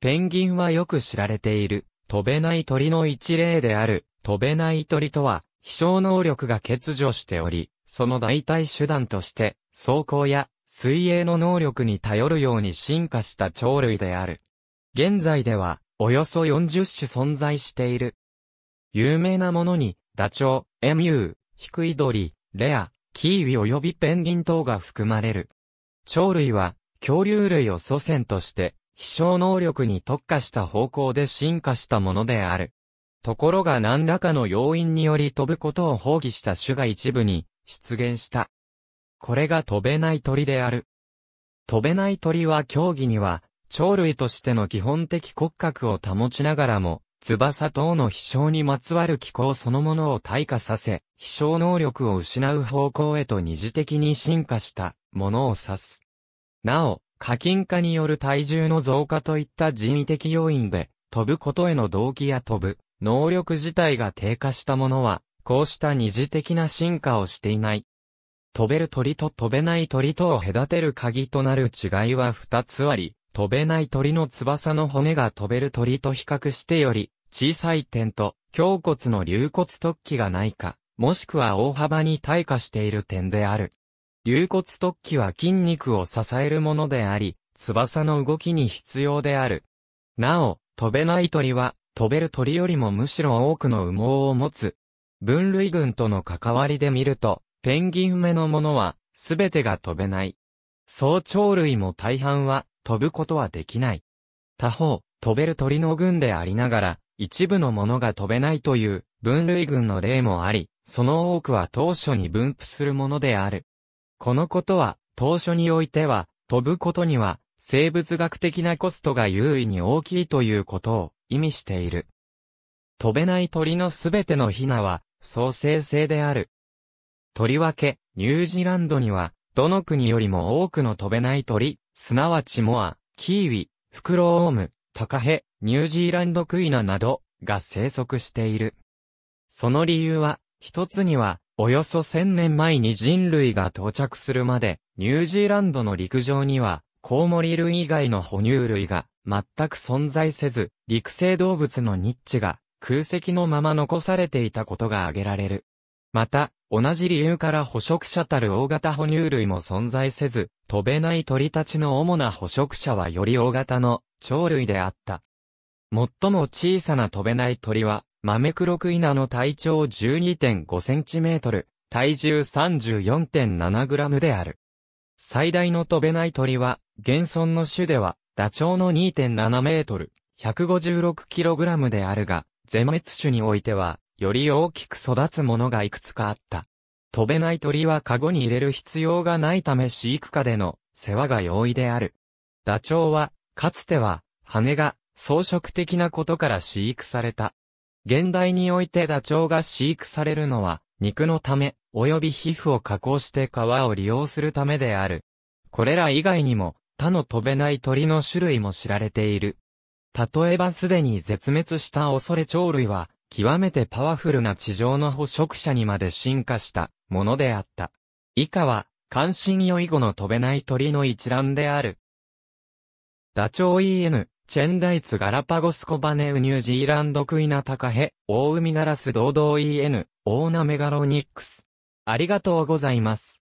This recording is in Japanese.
ペンギンはよく知られている、飛べない鳥の一例である、飛べない鳥とは、飛翔能力が欠如しており、その代替手段として、走行や水泳の能力に頼るように進化した鳥類である。現在では、およそ40種存在している。有名なものに、ダチョウ、エミュー、ヒクイドリ、レア、キーウィ及びペンギン等が含まれる。鳥類は、恐竜類を祖先として、飛翔能力に特化した方向で進化したものである。ところが何らかの要因により飛ぶことを放棄した種が一部に出現した。これが飛べない鳥である。飛べない鳥は競技には、鳥類としての基本的骨格を保ちながらも、翼等の飛翔にまつわる機構そのものを退化させ、飛翔能力を失う方向へと二次的に進化したものを指す。なお、課金化による体重の増加といった人為的要因で、飛ぶことへの動機や飛ぶ、能力自体が低下したものは、こうした二次的な進化をしていない。飛べる鳥と飛べない鳥とを隔てる鍵となる違いは二つあり、飛べない鳥の翼の骨が飛べる鳥と比較してより、小さい点と、胸骨の龍骨突起がないか、もしくは大幅に退化している点である。竜骨突起は筋肉を支えるものであり、翼の動きに必要である。なお、飛べない鳥は、飛べる鳥よりもむしろ多くの羽毛を持つ。分類群との関わりで見ると、ペンギン目のものは、すべてが飛べない。早鳥類も大半は、飛ぶことはできない。他方、飛べる鳥の群でありながら、一部のものが飛べないという分類群の例もあり、その多くは当初に分布するものである。このことは、当初においては、飛ぶことには、生物学的なコストが優位に大きいということを意味している。飛べない鳥のすべてのヒナは、創生性である。とりわけ、ニュージーランドには、どの国よりも多くの飛べない鳥、すなわちモア、キーウィ、フクロオウム、タカヘ、ニュージーランドクイナなど、が生息している。その理由は、一つには、およそ1000年前に人類が到着するまで、ニュージーランドの陸上には、コウモリ類以外の哺乳類が全く存在せず、陸生動物のニッチが空席のまま残されていたことが挙げられる。また、同じ理由から捕食者たる大型哺乳類も存在せず、飛べない鳥たちの主な捕食者はより大型の鳥類であった。最も小さな飛べない鳥は、マメクロクイナの体長1 2 5トル、体重3 4 7ムである。最大の飛べない鳥は、現存の種では、ダチョウの2.7メートル、1 5 6ラムであるが、メ滅種においては、より大きく育つものがいくつかあった。飛べない鳥はカゴに入れる必要がないため飼育下での世話が容易である。ダチョウは、かつては、羽が装飾的なことから飼育された。現代においてダチョウが飼育されるのは、肉のため、及び皮膚を加工して皮を利用するためである。これら以外にも、他の飛べない鳥の種類も知られている。例えばすでに絶滅した恐れ鳥類は、極めてパワフルな地上の捕食者にまで進化したものであった。以下は、関心よ以後の飛べない鳥の一覧である。ダチョウ EN、チェンダイツガラパゴスコバネウニュージーランドクイナタカヘ、オオウミガラス堂々 EN、オーナメガロニックス。ありがとうございます。